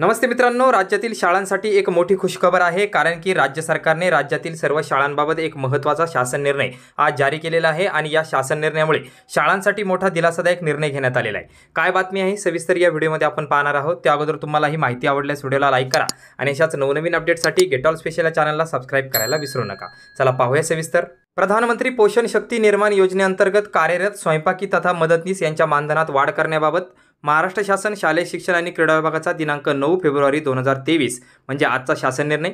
नमस्ते मित्रांनो राज्यातील शाळांसाठी एक मोठी खुशखबर आहे कारण की राज्य सरकारने राज्यातील सर्व शाळांबाबत एक महत्त्वाचा शासन निर्णय आज जारी केलेला आहे आणि या शासन निर्णयामुळे शाळांसाठी मोठा दिलासादायक निर्णय घेण्यात आलेला आहे काय बातमी आहे सविस्तर या व्हिडिओमध्ये आपण पाहणार आहोत त्या अगोदर तुम्हाला ही माहिती आवडल्यास व्हिडिओला लाईक करा आणि अशाच नवनवीन अपडेटसाठी गेट ऑल स्पेशल या चॅनलला सबस्क्राईब करायला विसरू नका चला पाहूया सविस्तर प्रधानमंत्री पोषण शक्ती निर्माण योजनेअंतर्गत कार्यरत स्वयंपाकी तथा मदतनीस यांच्या मानधनात वाढ करण्याबाबत महाराष्ट्र शासन शालेय शिक्षण आणि क्रीडा विभागाचा दिनांक नऊ फेब्रुवारी दोन हजार तेवीस म्हणजे आजचा शासन निर्णय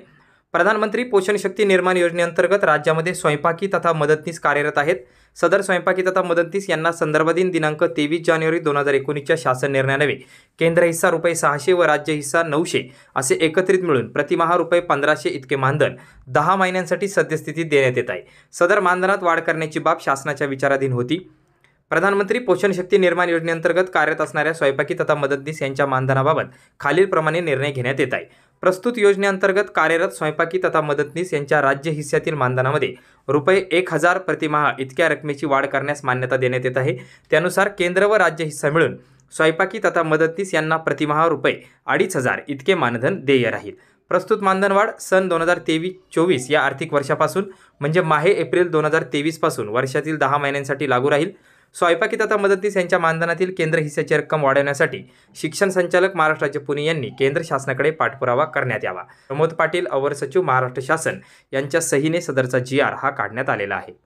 प्रधानमंत्री पोषण शक्ती निर्माण योजनेअंतर्गत राज्यामध्ये स्वयंपाकी तथा मदतनीस कार्यरत आहेत सदर स्वयंपाकी तथा मदतनीस यांना संदर्भाधीन दिनांक तेवीस जानेवारी दोन हजार एकोणीसच्या शासन निर्णयानवे केंद्र हिस्सा रुपये सहाशे व राज्य हिस्सा नऊशे असे एकत्रित मिळून प्रतिमहा रुपये पंधराशे इतके मानधन दहा महिन्यांसाठी सद्यस्थितीत देण्यात येत आहे सदर मानधनात वाढ करण्याची बाब शासनाच्या विचाराधीन होती प्रधानमंत्री पोषण शक्ती निर्माण योजनेअंतर्गत कार्यरत असणाऱ्या स्वयंपाकी तथा मदतनीस यांच्या मानधनाबाबत खालीलप्रमाणे निर्णय घेण्यात येत आहे प्रस्तुत योजनेअंतर्गत कार्यरत स्वयंपाकी तथा मदतनीस यांच्या राज्य हिस्स्यातील मानधनामध्ये रुपये एक हजार प्रतिमाह इतक्या रकमेची वाढ करण्यास मान्यता देण्यात येत आहे त्यानुसार केंद्र व राज्य हिस्सा मिळून स्वयंपाकी तथा मदतनीस यांना प्रतिमाह रुपये अडीच हजार इतके मानधन देय राहील प्रस्तुत मानधनवाढ सन दोन हजार तेवीस चोवीस या आर्थिक वर्षापासून म्हणजे माहे एप्रिल दोन हजार तेवीसपासून वर्षातील दहा महिन्यांसाठी लागू राहील स्वयंपाकी तथा मदतीस यांच्या मानधनातील केंद्र हिस्साची रक्कम वाढवण्यासाठी शिक्षण संचालक महाराष्ट्राचे पुणे यांनी केंद्र शासनाकडे पाठपुरावा करण्यात यावा प्रमोद पाटील अवर सचिव महाराष्ट्र शासन यांच्या सहीने सदरचा जी आर हा काढण्यात आलेला आहे